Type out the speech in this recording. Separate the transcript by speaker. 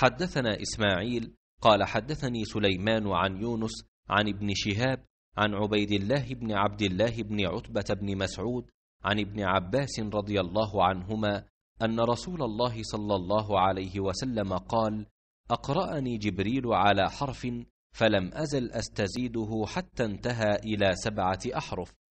Speaker 1: حدثنا إسماعيل
Speaker 2: قال حدثني سليمان عن يونس عن ابن شهاب عن عبيد الله بن عبد الله بن عتبة بن مسعود عن ابن عباس رضي الله عنهما أن رسول الله صلى الله عليه وسلم قال أقرأني جبريل على حرف فلم أزل أستزيده حتى انتهى إلى سبعة
Speaker 1: أحرف